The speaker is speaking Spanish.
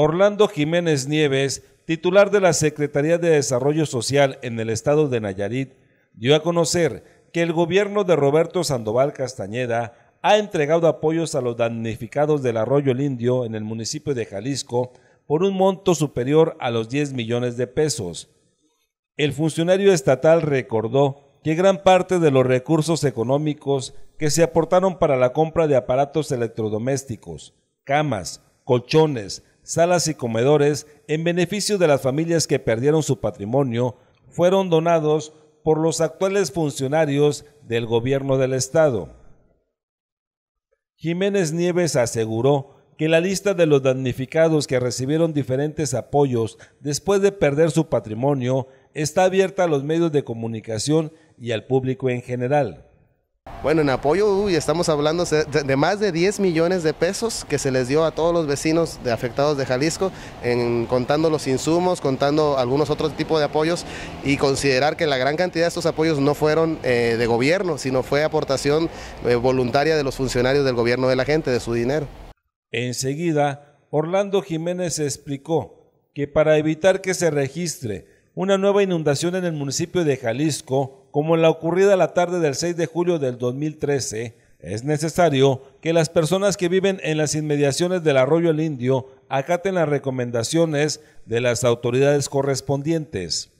Orlando Jiménez Nieves, titular de la Secretaría de Desarrollo Social en el estado de Nayarit, dio a conocer que el gobierno de Roberto Sandoval Castañeda ha entregado apoyos a los damnificados del arroyo El Indio en el municipio de Jalisco por un monto superior a los 10 millones de pesos. El funcionario estatal recordó que gran parte de los recursos económicos que se aportaron para la compra de aparatos electrodomésticos, camas, colchones, salas y comedores en beneficio de las familias que perdieron su patrimonio fueron donados por los actuales funcionarios del gobierno del estado. Jiménez Nieves aseguró que la lista de los damnificados que recibieron diferentes apoyos después de perder su patrimonio está abierta a los medios de comunicación y al público en general. Bueno, en apoyo, estamos hablando de, más de 10 millones de pesos que se les dio a todos los vecinos afectados de Jalisco, contando los insumos, contando algunos otros tipos de apoyos y considerar que la gran cantidad de estos apoyos no fueron eh, de gobierno, sino fue aportación eh, voluntaria de los funcionarios del gobierno de la gente, de su dinero. Enseguida, Orlando Jiménez explicó que para evitar que se registre una nueva inundación en el municipio de Jalisco, como la ocurrida la tarde del 6 de julio del 2013, es necesario que las personas que viven en las inmediaciones del arroyo El Indio acaten las recomendaciones de las autoridades correspondientes.